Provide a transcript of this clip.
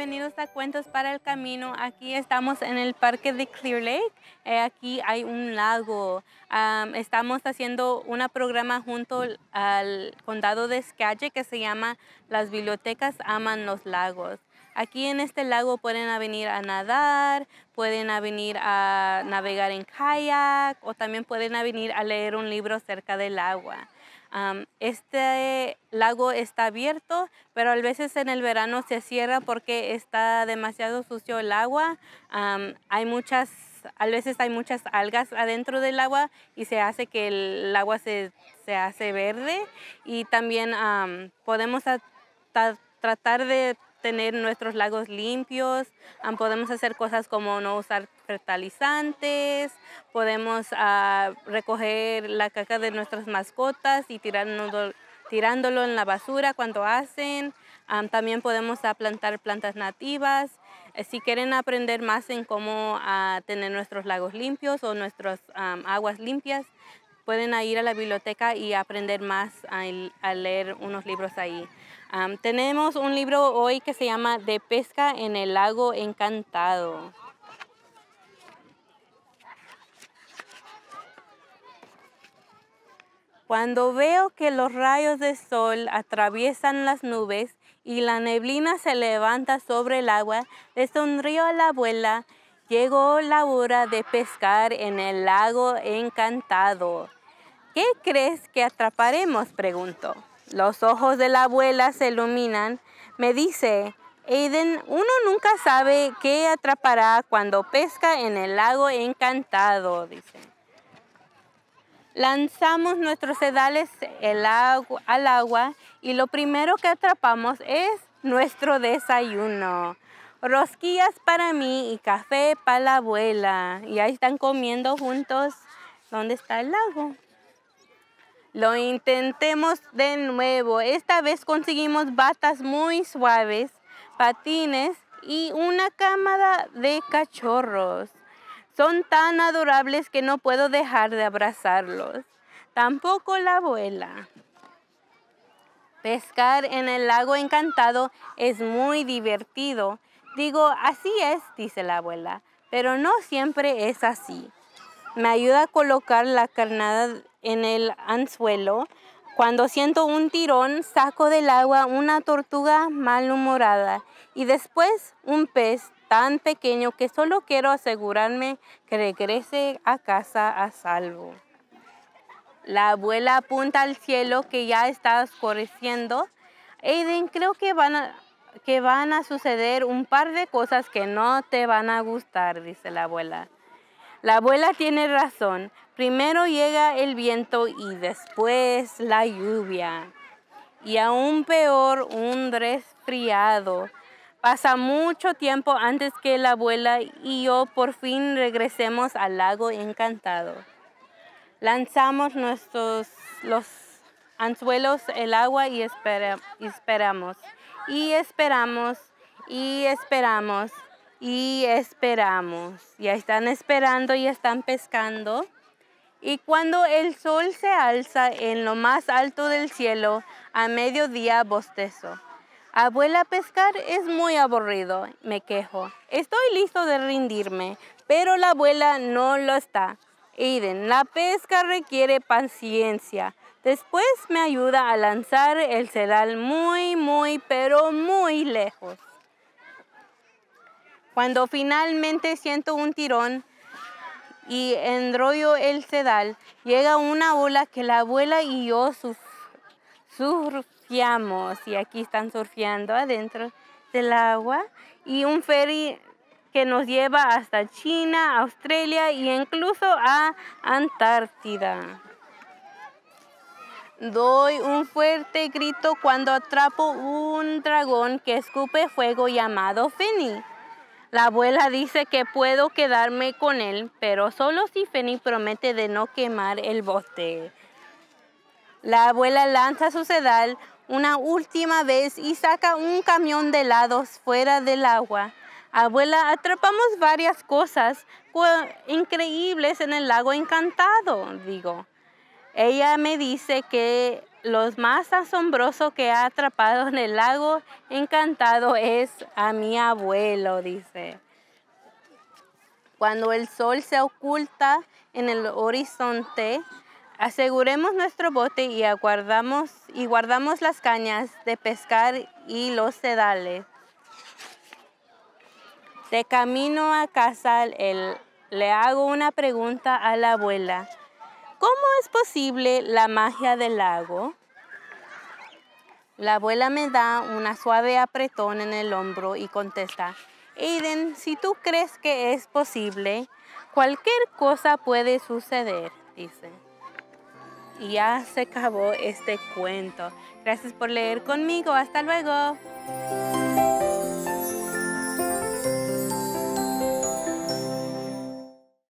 bienvenidos a Cuentos para el Camino. Aquí estamos en el parque de Clear Lake. Eh, aquí hay un lago. estamos haciendo un programa junto al condado de Skagit que se llama Las Bibliotecas Aman los Lagos. Aquí en este lago pueden venir a nadar, pueden venir a navegar en kayak o también pueden venir a leer un libro cerca del agua este lago está abierto, pero a veces en el verano se cierra porque está demasiado sucio el agua. hay muchas, a veces hay muchas algas adentro del agua y se hace que el agua se, hace verde. Y también podemos tratar de tener nuestros lagos limpios, podemos hacer cosas como no usar fertilizantes, podemos ah, recoger la caca de nuestras mascotas y tirándolo en la basura cuando hacen. también podemos ah, plantar plantas nativas. Eh, si quieren aprender más en cómo ah, tener nuestros lagos limpios o nuestras aguas limpias, pueden ir a la biblioteca y aprender más a, leer unos libros ahí. tenemos un libro hoy que se llama De pesca en el lago encantado. Cuando veo que los rayos de sol atraviesan las nubes y la neblina se levanta sobre el agua, le sonrío a la abuela llegó la hora de pescar en el lago encantado. ¿Qué crees que atraparemos? pregunto. Los ojos de la abuela se iluminan. Me dice, Aiden, uno nunca sabe qué atrapará cuando pesca en el lago encantado, dice. Lanzamos nuestros sedales al agua y lo primero que atrapamos es nuestro desayuno rosquillas para mí y café para la abuela. Y ahí están comiendo juntos. ¿Dónde está el lago? Lo intentemos de nuevo. Esta vez conseguimos batas muy suaves, patines y una cámara de cachorros. Son tan adorables que no puedo dejar de abrazarlos. Tampoco la abuela. Pescar en el lago encantado es muy divertido Digo, así es, dice la abuela, pero no siempre es así. Me ayuda a colocar la carnada en el anzuelo. Cuando siento un tirón, saco del agua una tortuga malhumorada y después un pez tan pequeño que solo quiero asegurarme que regrese a casa a salvo. La abuela apunta al cielo que ya está oscureciendo. Aiden, creo que van a, que van a suceder un par de cosas que no te van a gustar, dice la abuela. La abuela tiene razón. Primero llega el viento y después la lluvia. Y aún peor, un resfriado. Pasa mucho tiempo antes que la abuela y yo por fin regresemos al lago encantado. Lanzamos nuestros los anzuelos el agua y esperamos y esperamos y esperamos y esperamos. Ya están esperando y están pescando. Y cuando el sol se alza en lo más alto del cielo, a mediodía bostezo. Abuela, pescar es muy aburrido, me quejo. Estoy listo de rendirme, pero la abuela no lo está. Eden, la pesca requiere paciencia. Después me ayuda a lanzar el sedal muy, muy, pero muy lejos. Cuando finalmente siento un tirón y enrollo el sedal, llega una ola que la abuela y yo surfiamos, Y aquí están surfeando adentro del agua. Y un ferry que nos lleva hasta China, Australia e incluso a Antártida. Doy un fuerte grito cuando atrapo un dragón que escupe fuego llamado Finny. La abuela dice que puedo quedarme con él, pero solo si Finny promete de no quemar el bote. La abuela lanza su sedal una última vez y saca un camión de lados fuera del agua. Abuela, atrapamos varias cosas increíbles en el lago encantado, digo. Ella me dice que lo más asombroso que ha atrapado en el lago encantado es a mi abuelo, dice. Cuando el sol se oculta en el horizonte, aseguremos nuestro bote y, aguardamos, y guardamos las cañas de pescar y los sedales. De camino a casa le hago una pregunta a la abuela es posible la magia del lago? La abuela me da una suave apretón en el hombro y contesta, Aiden, si tú crees que es posible, cualquier cosa puede suceder, dice. Y ya se acabó este cuento. Gracias por leer conmigo. Hasta luego.